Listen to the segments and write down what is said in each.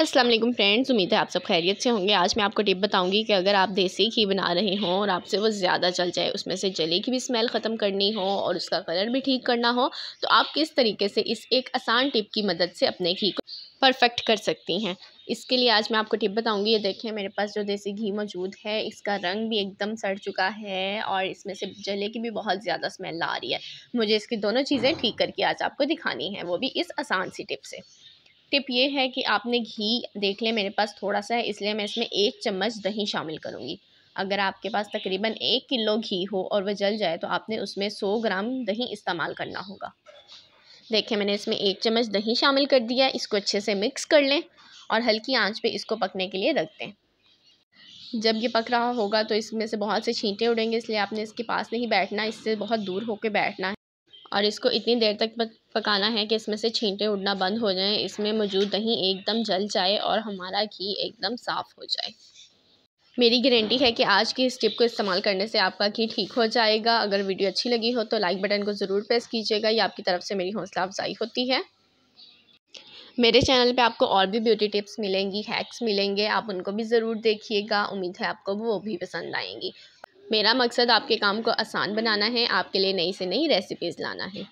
अस्सलाम वालेकुम फ्रेंड्स उम्मीद है आप सब खैरियत से होंगे आज मैं आपको टिप बताऊंगी कि अगर आप देसी घी बना रहे हों और आपसे वो ज़्यादा चल जाए उसमें से जले की भी स्मेल ख़त्म करनी हो और उसका कलर भी ठीक करना हो तो आप किस तरीके से इस एक आसान टिप की मदद से अपने घी को परफेक्ट कर सकती हैं इसके लिए आज मैं आपको टिप बताऊँगी ये देखें मेरे पास जो देसी घी मौजूद है इसका रंग भी एकदम सड़ चुका है और इसमें से जले की भी बहुत ज़्यादा स्मेल आ रही है मुझे इसकी दोनों चीज़ें ठीक करके आज आपको दिखानी है वो भी इस आसान सी टिप से टिप ये है कि आपने घी देख लें मेरे पास थोड़ा सा है इसलिए मैं इसमें एक चम्मच दही शामिल करूँगी अगर आपके पास तकरीबन एक किलो घी हो और वह जल जाए तो आपने उसमें सौ ग्राम दही इस्तेमाल करना होगा देखिए मैंने इसमें एक चम्मच दही शामिल कर दिया इसको अच्छे से मिक्स कर लें और हल्की आंच पे इसको पकने के लिए रख दें जब ये पक रहा होगा तो इसमें से बहुत से छींटे उड़ेंगे इसलिए आपने इसके पास नहीं बैठना इससे बहुत दूर होकर बैठना है और इसको इतनी देर तक पकाना है कि इसमें से छींटे उड़ना बंद हो जाएं इसमें मौजूद दही एकदम जल जाए और हमारा घी एकदम साफ़ हो जाए मेरी गारंटी है कि आज की इस टिप को इस्तेमाल करने से आपका घी ठीक हो जाएगा अगर वीडियो अच्छी लगी हो तो लाइक बटन को ज़रूर प्रेस कीजिएगा ये आपकी तरफ से मेरी हौसला अफजाई होती है मेरे चैनल पे आपको और भी ब्यूटी टिप्स मिलेंगी हैक्स मिलेंगे आप उनको भी ज़रूर देखिएगा उम्मीद है आपको वो भी पसंद आएंगी मेरा मकसद आपके काम को आसान बनाना है आपके लिए नई से नई रेसिपीज़ लाना है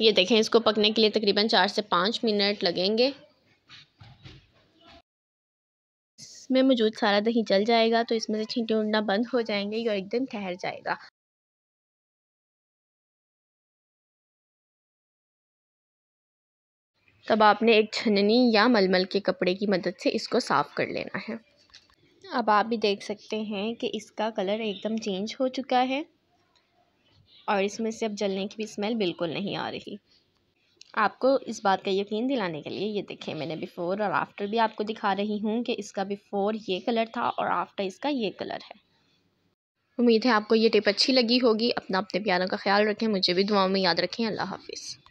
ये देखें इसको पकने के लिए तकरीबन चार से पाँच मिनट लगेंगे इसमें मौजूद सारा दही जल जाएगा तो इसमें से छींटे उड़ना बंद हो जाएंगे और एकदम ठहर जाएगा तब आपने एक छननी या मलमल के कपड़े की मदद से इसको साफ़ कर लेना है अब आप भी देख सकते हैं कि इसका कलर एकदम चेंज हो चुका है और इसमें से अब जलने की भी स्मेल बिल्कुल नहीं आ रही आपको इस बात का यकीन दिलाने के लिए ये देखें मैंने बिफ़ोर और आफ्टर भी आपको दिखा रही हूँ कि इसका बिफ़ोर ये कलर था और आफ्टर इसका ये कलर है उम्मीद है आपको ये टिप अच्छी लगी होगी अपना अपने प्यारों का ख्याल रखें मुझे भी दुआओं में याद रखें अल्लाह हाफिज़